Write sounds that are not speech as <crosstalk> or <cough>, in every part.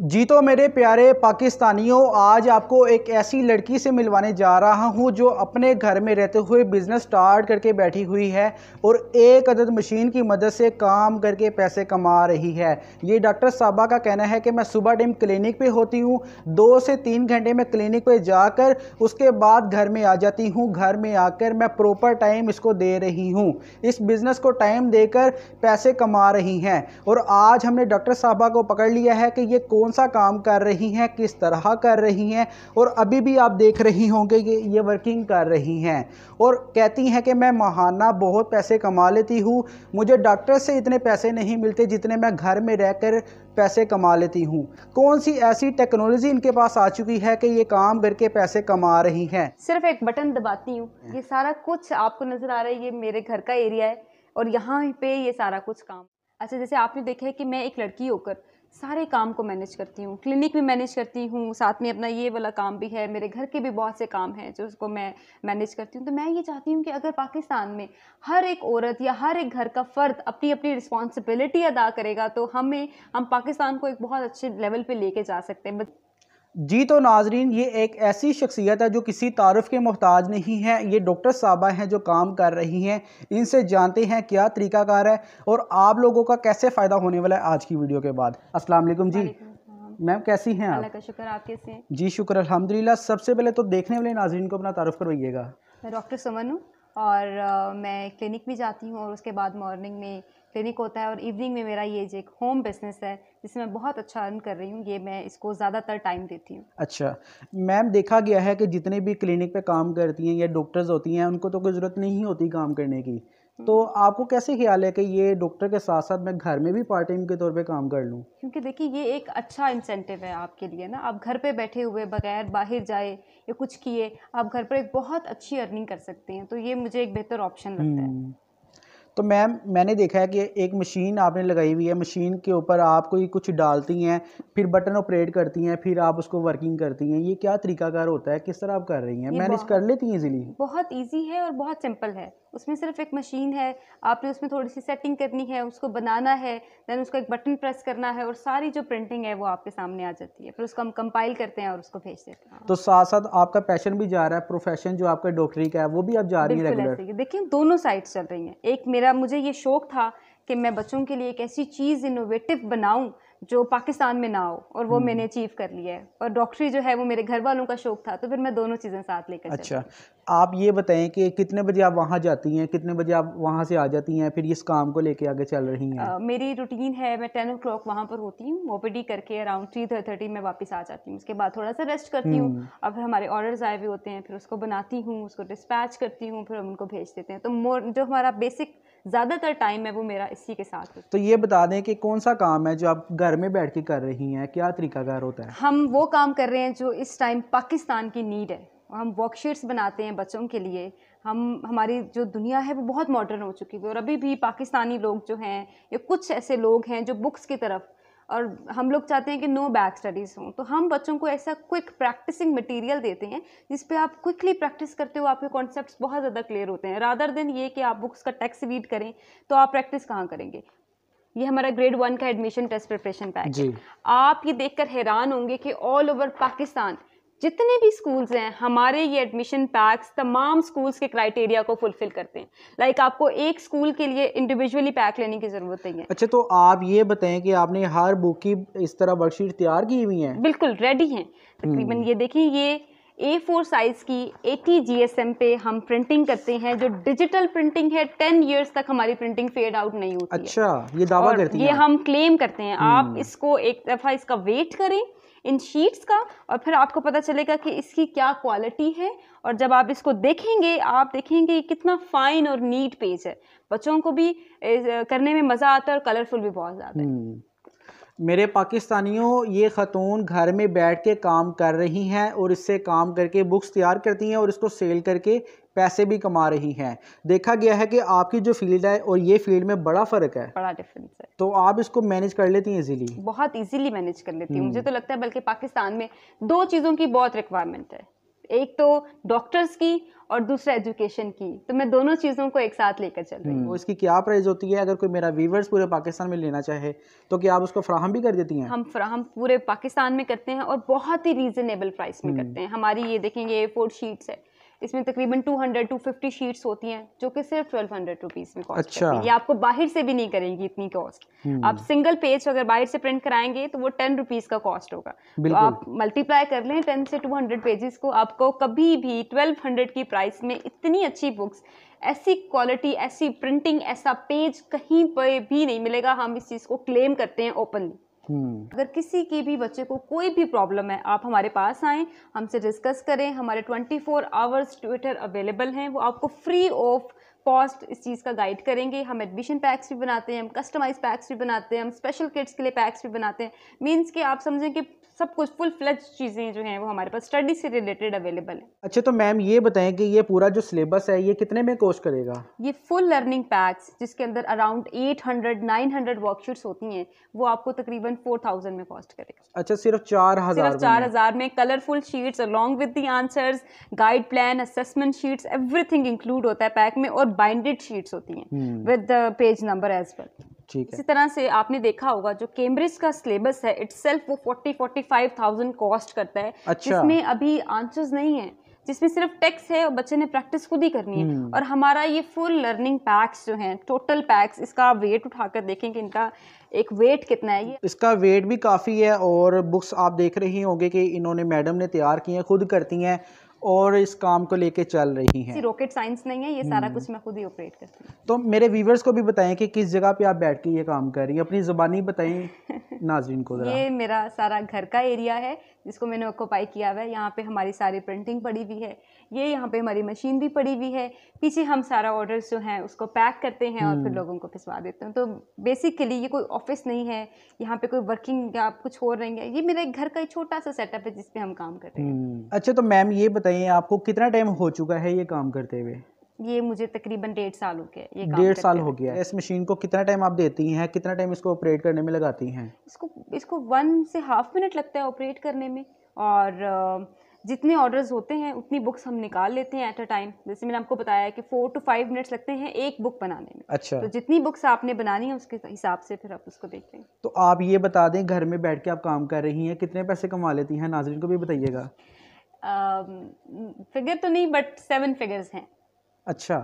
जी तो मेरे प्यारे पाकिस्तानियों आज आपको एक ऐसी लड़की से मिलवाने जा रहा हूं जो अपने घर में रहते हुए बिज़नेस स्टार्ट करके बैठी हुई है और एक अदद मशीन की मदद से काम करके पैसे कमा रही है ये डॉक्टर साहबा का कहना है कि मैं सुबह टाइम क्लिनिक पे होती हूं दो से तीन घंटे में क्लिनिक पे जाकर उसके बाद घर में आ जाती हूँ घर में आकर मैं प्रॉपर टाइम इसको दे रही हूँ इस बिज़नेस को टाइम देकर पैसे कमा रही हैं और आज हमने डॉक्टर साहबा को पकड़ लिया है कि ये कौन कौन सा काम कर रही हैं किस तरह कर रही हैं और अभी भी आप देख रही होंगे कि ये वर्किंग कर रही हैं और कहती हैं कि मैं महाना बहुत पैसे कमा लेती हूँ मुझे डॉक्टर से इतने पैसे नहीं मिलते जितने मैं घर में रहकर पैसे कमा लेती हूँ कौन सी ऐसी टेक्नोलॉजी इनके पास आ चुकी है कि ये काम करके पैसे कमा रही हैं सिर्फ एक बटन दबाती हूँ ये सारा कुछ आपको नज़र आ रहा है ये मेरे घर का एरिया है और यहाँ पे ये सारा कुछ काम अच्छा जैसे आपने देखा है कि मैं एक लड़की होकर सारे काम को मैनेज करती हूँ क्लिनिक भी मैनेज करती हूँ साथ में अपना ये वाला काम भी है मेरे घर के भी बहुत से काम हैं जो उसको मैं मैनेज करती हूँ तो मैं ये चाहती हूँ कि अगर पाकिस्तान में हर एक औरत या हर एक घर का फ़र्द अपनी अपनी रिस्पॉन्सिबिलिटी अदा करेगा तो हमें हम पाकिस्तान को एक बहुत अच्छे लेवल पर लेके जा सकते हैं जी तो नाजरीन ये एक ऐसी शख्सियत है जो किसी तारफ़ के मोहताज नहीं है ये डॉक्टर साहबा हैं जो काम कर रही हैं इनसे जानते हैं क्या तरीकाकार है और आप लोगों का कैसे फ़ायदा होने वाला है आज की वीडियो के बाद अस्सलाम वालेकुम जी मैम कैसी हैं आप शुक्र आप कैसे हैं जी शुक्र अलहमदिल्ला सबसे पहले तो देखने वाले नाजरीन को अपना तारफ़ करवाइएगा मैं डॉक्टर समन हूँ और मैं क्लिनिक भी जाती हूँ और उसके बाद मॉर्निंग में क्लिनिक होता है और इवनिंग में मेरा ये एक होम बिजनेस है जिसमें मैं बहुत अच्छा अर्न कर रही हूँ ये मैं इसको ज़्यादातर टाइम देती हूँ अच्छा मैम देखा गया है कि जितने भी क्लिनिक पे काम करती हैं या डॉक्टर्स होती हैं उनको तो कोई ज़रूरत नहीं होती काम करने की हम्म। तो आपको कैसे ख्याल है कि ये डॉक्टर के साथ साथ मैं घर में भी पार्ट टाइम के तौर पे काम कर लूँ क्योंकि देखिए ये एक अच्छा इंसेंटिव है आपके लिए ना आप घर पे बैठे हुए बगैर बाहर जाए या कुछ किए आप घर पर एक बहुत अच्छी अर्निंग कर सकते हैं तो ये मुझे एक बेहतर ऑप्शन लगता है हम्म। तो मैम मैंने देखा है कि एक मशीन आपने लगाई हुई है मशीन के ऊपर आप कोई कुछ डालती हैं फिर बटन ऑपरेट करती हैं फिर आप उसको वर्किंग करती हैं ये क्या तरीकाकार होता है किस तरह आप कर रही हैं मैनेज कर लेती हैं इजीली बहुत ईजी है और बहुत सिंपल है उसमें सिर्फ एक मशीन है आपने उसमें थोड़ी सी सेटिंग करनी है उसको बनाना है दैन उसको एक बटन प्रेस करना है और सारी जो प्रिंटिंग है वो आपके सामने आ जाती है फिर उसको हम कंपाइल करते हैं और उसको भेज देते हैं तो साथ साथ आपका पैशन भी जा रहा है प्रोफेशन जो आपका डॉक्टरी का है वो भी आप जा रही है देखिए दोनों साइड चल रही हैं एक मेरा मुझे ये शौक था कि मैं बच्चों के लिए एक ऐसी चीज़ इनोवेटिव बनाऊं जो पाकिस्तान में ना हो और वो हम्म। मैंने अचीव कर लिया है और डॉक्टरी जो है वो मेरे घर वालों का शौक था तो फिर मैं दोनों चीज़ें साथ लेकर अच्छा आप ये बताएं कि कितने बजे आप वहाँ जाती हैं कितने बजे आप वहाँ से आ जाती हैं फिर इस काम को लेके आगे चल रही हैं मेरी रूटीन है मैं टेन ओ क्लाक वहाँ पर होती हूँ ओपीडी करके अराउंड थ्री थर्टी में वापस आ जाती हूँ उसके बाद थोड़ा सा रेस्ट करती हूँ और हम्म। फिर हमारे ऑर्डर्स आए हुए होते हैं फिर उसको बनाती हूँ उसको डिस्पैच करती हूँ फिर हम उनको भेज देते हैं तो मोर जो हमारा बेसिक ज़्यादातर टाइम है वो मेरा इसी के साथ तो ये बता दें कि कौन सा काम है जो आप घर में बैठ के कर रही हैं क्या तरीकाकार होता है हम वो काम कर रहे हैं जो इस टाइम पाकिस्तान की नीड है हम वर्कशीट्स बनाते हैं बच्चों के लिए हम हमारी जो दुनिया है वो बहुत मॉडर्न हो चुकी है और अभी भी पाकिस्तानी लोग जो हैं या कुछ ऐसे लोग हैं जो बुक्स की तरफ और हम लोग चाहते हैं कि नो बैक स्टडीज़ हों तो हम बच्चों को ऐसा क्विक प्रैक्टिसिंग मटेरियल देते हैं जिस पे आप क्विकली प्रैक्टिस करते हो आपके कॉन्सेप्ट बहुत ज़्यादा क्लियर होते हैं रादर देन ये कि आप बुक्स का टेक्स्ट रीड करें तो आप प्रैक्टिस कहाँ करेंगे ये हमारा ग्रेड वन का एडमिशन टेस्ट प्रिपरेशन पैक आप ये देख हैरान होंगे कि ऑल ओवर पाकिस्तान जितने भी स्कूल्स हैं हमारे ये एडमिशन पैक्स तमाम स्कूल्स के क्राइटेरिया को फुलफिल करते हैं लाइक like आपको एक स्कूल के लिए इंडिविजुअली पैक लेने की ज़रूरत नहीं है अच्छा तो आप ये बताएं कि आपने हर बुक की इस तरह वर्कशीट तैयार की हुई है बिल्कुल रेडी हैं तकरीबन हम्म। ये देखिए ये ए फोर साइज़ की जी एस एम पे हम प्रिंटिंग करते हैं जो डिजिटल प्रिंटिंग है टेन ईयर्स तक हमारी प्रिंटिंग फेड आउट नहीं होती अच्छा है। ये दावा करती ये हम क्लेम करते हैं आप हम्म। इसको एक दफ़ा इसका वेट करें इन शीट्स का और फिर आपको पता चलेगा कि इसकी क्या क्वालिटी है और जब आप इसको देखेंगे आप देखेंगे कितना फ़ाइन और नीट पेज है बच्चों को भी करने में मज़ा आता है और कलरफुल भी बहुत ज़्यादा है हम्म। मेरे पाकिस्तानियों ये ख़तून घर में बैठ के काम कर रही हैं और इससे काम करके बुक्स तैयार करती हैं और इसको सेल करके पैसे भी कमा रही हैं देखा गया है कि आपकी जो फील्ड है और ये फील्ड में बड़ा फ़र्क है बड़ा डिफरेंस है तो आप इसको मैनेज कर लेती हैं इजीली बहुत इजीली मैनेज कर लेती हूँ हम्म। मुझे तो लगता है बल्कि पाकिस्तान में दो चीज़ों की बहुत रिक्वायरमेंट है एक तो डॉक्टर्स की और दूसरा एजुकेशन की तो मैं दोनों चीज़ों को एक साथ लेकर चल रही हूँ हम्म। इसकी क्या प्राइस होती है अगर कोई मेरा व्यूवर्स पूरे पाकिस्तान में लेना चाहे तो क्या आप उसको फ्राहम भी कर देती हैं हम फ्राहम पूरे पाकिस्तान में करते हैं और बहुत ही रीजनेबल प्राइस में हम्म। करते हैं हमारी ये देखेंगे ए फोर शीट्स है इसमें तकरीबन 200 250 शीट्स होती हैं जो कि सिर्फ ट्वेल्व हंड्रेड रुपीज़ में कॉस्ट अच्छा। ये आपको बाहर से भी नहीं करेंगी इतनी कॉस्ट हम्म। आप सिंगल पेज अगर बाहर से प्रिंट कराएंगे तो वो टेन रुपीज़ का कॉस्ट होगा तो आप मल्टीप्लाई कर लें टेन से टू हंड्रेड पेजेस को आपको कभी भी ट्वेल्व हंड्रेड की प्राइस में इतनी अच्छी बुक्स ऐसी क्वालिटी ऐसी प्रिंटिंग ऐसा पेज कहीं पर भी नहीं मिलेगा हम इस चीज़ को क्लेम करते हैं ओपनली हम्म। अगर किसी के भी बच्चे को कोई भी प्रॉब्लम है आप हमारे पास आएँ हमसे डिस्कस करें हमारे 24 फोर आवर्स ट्विटर अवेलेबल हैं वो आपको फ्री ऑफ कॉस्ट इस चीज़ का गाइड करेंगे हम एडमिशन पैक्स भी बनाते हैं हम कस्टमाइज पैक्स भी बनाते हैं हम स्पेशल किड्स के लिए पैक्स भी बनाते हैं मीन्स कि आप समझें कि सब कुछ फुल फ्लेज चीज़ें जो हैं वो हमारे पास स्टडी से रिलेटेड अवेलेबल है अच्छा तो मैम ये बताएं कि ये पूरा जो सिलेबस है ये कितने में कोर्स करेगा ये फुल लर्निंग पैक्स जिसके अंदर अराउंड 800 900 वर्कशीट्स होती हैं वो आपको तकरीबन 4000 में कॉस्ट करेगा अच्छा सिर्फ चार हजार सिर्फ चार हजार में colourful sheets along with the answers guide plan assessment sheets everything include होता है पैक में और बाइंडेड शीट्स होती हैं with page number as well इसी तरह से आपने देखा होगा जो कैम्ब्रिज का सिलेबस है सेल्फ वो forty forty five thousand cost करता है अच्छा। जिसमें अभी आंसर्स नहीं है जिसमें सिर्फ टेक्स है और बच्चे ने प्रैक्टिस खुद ही करनी है हम्म। और हमारा ये फुल लर्निंग पैक्स जो है टोटल पैक्स इसका वेट उठाकर देखें कि इनका एक वेट कितना है ये इसका वेट भी काफ़ी है और बुक्स आप देख रहे होंगे कि इन्होंने मैडम ने तैयार की हैं खुद करती हैं और इस काम को लेके चल रही हैं रॉकेट साइंस नहीं है ये सारा हम्म। कुछ मैं खुद ही ऑपरेट करती हूँ तो मेरे व्यूवर्स को भी बताएं कि किस जगह पे आप बैठ के ये काम कर रही हैं अपनी ज़बानी बताएं <laughs> नाजरीन को ये मेरा सारा घर का एरिया है जिसको मैंने ऑक्यूपाई किया हुआ है यहाँ पे हमारी सारी प्रिंटिंग पड़ी हुई है ये यहाँ पे हमारी मशीन भी पड़ी हुई है पीछे हम सारा ऑर्डर जो है उसको पैक करते हैं और फिर हम्म। लोगों को फिसवा देते हैं तो बेसिकली ये कोई ऑफिस नहीं है यहाँ पे कोई वर्किंग या कुछ हो रही है ये मेरा एक घर का एक छोटा सा सेटअप है जिसपे हम काम कर रहे हैं हम्म। अच्छा तो मैम ये बता बताइए आपको कितना टाइम हो चुका है ये काम करते हुए ये मुझे तकरीबन डेढ़ साल हो गया ये डेढ़ साल हो गया इस मशीन को कितना टाइम आप देती हैं कितना टाइम इसको ऑपरेट करने में लगाती हैं इसको इसको वन से हाफ मिनट लगता है ऑपरेट करने में और जितने ऑर्डर्स होते हैं उतनी बुक्स हम निकाल लेते हैं एट अ टाइम जैसे मैंने आपको बताया कि फोर टू फाइव मिनट्स लगते हैं एक बुक बनाने में अच्छा तो जितनी बुक्स आपने बनानी है उसके हिसाब से फिर आप उसको देखते हैं तो आप ये बता दें घर में बैठ के आप काम कर रही हैं कितने पैसे कमा लेती हैं नाजरीन को भी बताइएगा फिगर तो नहीं बट सेवन फिगर्स हैं अच्छा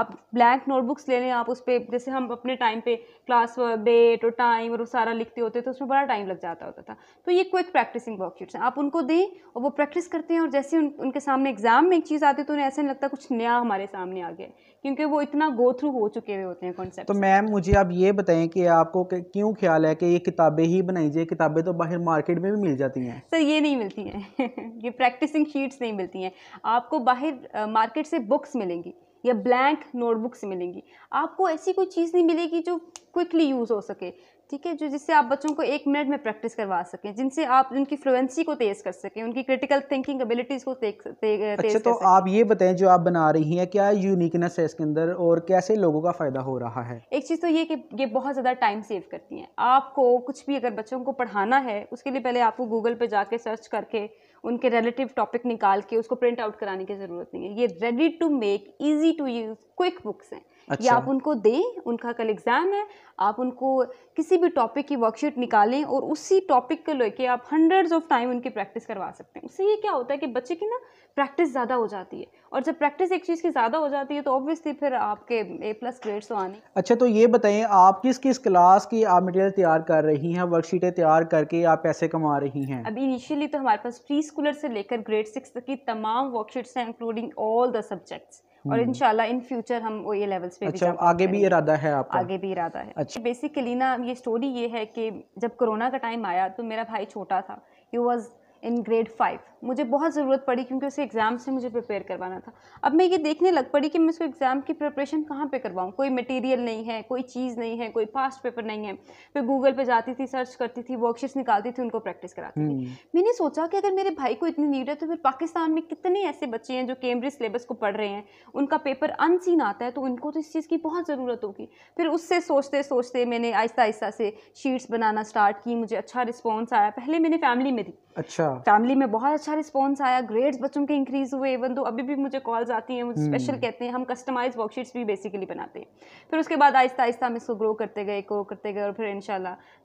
आप ब्लैंक नोटबुक्स ले लें आप उस पर जैसे हम अपने टाइम पे क्लास डेट और टाइम और वो सारा लिखते होते तो उसमें बड़ा टाइम लग जाता होता था तो ये क्विक प्रैक्टिसिंग वर्कशीट्स हैं आप उनको दें और वो प्रैक्टिस करते हैं और जैसे उन, उनके सामने एग्जाम में एक चीज़ आती है तो उन्हें ऐसा नहीं लगता कुछ नया हमारे सामने आ गया क्योंकि वो इतना गो थ्रू हो चुके हुए होते हैं कॉन्सेप्ट तो मैम मुझे आप ये बताएं कि आपको क्यों ख्याल है कि ये किताबें ही बनाई जाए किताबें तो बाहर मार्केट में भी मिल जाती हैं सर ये नहीं मिलती हैं <laughs> ये प्रैक्टिसिंग शीट्स नहीं मिलती हैं आपको बाहर मार्केट से बुक्स मिलेंगी या ब्लैंक नोटबुक्स मिलेंगी आपको ऐसी कोई चीज़ नहीं मिलेगी जो क्विकली यूज़ हो सके ठीक है जो जिससे आप बच्चों को एक मिनट में प्रैक्टिस करवा सकें जिनसे आप उनकी फ्लुएंसी को तेज़ कर सकें उनकी क्रिटिकल थिंकिंग एबिलिटीज़ को तेज ते, अच्छा तो आप ये बताएं जो आप बना रही हैं क्या यूनिकनेस है इसके अंदर और कैसे लोगों का फ़ायदा हो रहा है एक चीज़ तो ये कि ये बहुत ज़्यादा टाइम सेव करती हैं आपको कुछ भी अगर बच्चों को पढ़ाना है उसके लिए पहले आपको गूगल पर जाके सर्च करके उनके रिलेटिव टॉपिक निकाल के उसको प्रिंट आउट कराने की ज़रूरत नहीं है ये ready to make easy to use quick books हैं अच्छा। या आप उनको दें उनका कल एग्ज़ाम है आप उनको किसी भी टॉपिक की वर्कशीट निकालें और उसी टॉपिक को लेके आप हंड्रेड्स ऑफ टाइम उनकी प्रैक्टिस करवा सकते हैं उससे ये क्या होता है कि बच्चे की ना प्रैक्टिस ज़्यादा हो जाती है और जब प्रैक्टिस एक चीज़ की ज़्यादा हो जाती है तो ऑब्वियसली फिर आपके ए प्लस ग्रेड्स तो आने अच्छा तो ये बताएं आप किस किस क्लास की आप मटेरियल तैयार कर रही हैं वर्कशीटें तैयार करके आप पैसे कमा रही हैं अभी इनिशियली तो हमारे पास प्री स्कूलर से लेकर ग्रेड सिक्स तक की तमाम वर्कशीट्स हैं इंक्लूडिंग ऑल द सब्जेक्ट्स और हम्म। इनशाला इन फ्यूचर हम वो ये लेवल्स पे अच्छा, भी आगे भी इरादा है आपका आगे भी इरादा है अच्छा बेसिकली ना ये स्टोरी ये है कि जब कोरोना का टाइम आया तो मेरा भाई छोटा था ही वॉज इन ग्रेड फाइव मुझे बहुत ज़रूरत पड़ी क्योंकि उसे एग्ज़ाम से मुझे प्रिपेयर करवाना था अब मैं ये देखने लग पड़ी कि मैं उसको एग्ज़ाम की प्रिपरेशन कहाँ पे करवाऊँ कोई मटेरियल नहीं है कोई चीज़ नहीं है कोई पास्ट पेपर नहीं है फिर गूगल पे जाती थी सर्च करती थी वर्कशीट्स निकालती थी उनको प्रैक्टिस कराती थी हम्म। मैंने सोचा कि अगर मेरे भाई को इतनी नीड है तो फिर पाकिस्तान में कितने ऐसे बच्चे हैं जो कैम्ब्रिज सिलेबस को पढ़ रहे हैं उनका पेपर अनसीन आता है तो उनको तो इस चीज़ की बहुत ज़रूरत होगी फिर उससे सोचते सोचते मैंने आहिस्ता आहिस्ता से शीट्स बनाना स्टार्ट की मुझे अच्छा रिस्पॉन्स आया पहले मैंने फैमिली में दी अच्छा फैमिली में बहुत अच्छा अच्छा रिस्पॉन्स आया ग्रेड्स बच्चों के इंक्रीज हुए इवन तो अभी भी मुझे कॉल्स आती हैं मुझे स्पेशल hmm. कहते हैं हम कस्टमाइज वर्कशीट्स भी बेसिकली बनाते हैं फिर उसके बाद आहिस्ता आहिस्ता हम इसको ग्रो करते गए ग्रो करते गए और फिर इन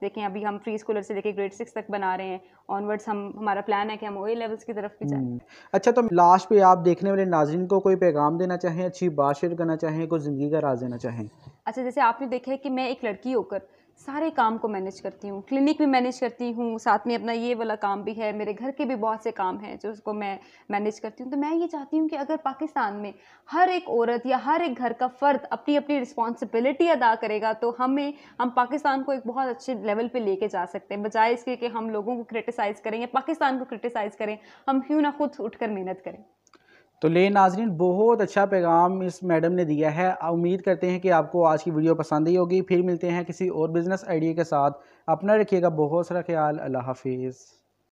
देखें अभी हम प्री स्कूलर से लेकर ग्रेड सिक्स तक बना रहे हैं ऑनवर्ड्स हम हमारा प्लान है कि हम ओ लेवल्स की तरफ भी जाएँ hmm. अच्छा तो लास्ट पे आप देखने वाले नाजरन को कोई पैगाम देना चाहें अच्छी बात शेयर करना चाहें कोई ज़िंदगी का राज देना चाहें अच्छा जैसे आपने देखा है कि मैं एक लड़की होकर सारे काम को मैनेज करती हूँ क्लिनिक भी मैनेज करती हूँ साथ में अपना ये वाला काम भी है मेरे घर के भी बहुत से काम हैं जो उसको मैं मैनेज करती हूँ तो मैं ये चाहती हूँ कि अगर पाकिस्तान में हर एक औरत या हर एक घर का फ़र्द अपनी अपनी रिस्पॉन्सिबिलिटी अदा करेगा तो हमें हम पाकिस्तान को एक बहुत अच्छे लेवल पर लेके जा सकते हैं बजाय इसके कि हम लोगों को क्रिटिसाइज़ करें या पाकिस्तान को क्रिटिसाइज़ करें हम क्यों ना खुद उठ मेहनत करें तो ले नाजरीन बहुत अच्छा पैगाम इस मैडम ने दिया है उम्मीद करते हैं कि आपको आज की वीडियो पसंद ही होगी फिर मिलते हैं किसी और बिज़नेस आइडिया के साथ अपना रखिएगा बहुत सारा ख्याल अल्लाह हाफिज़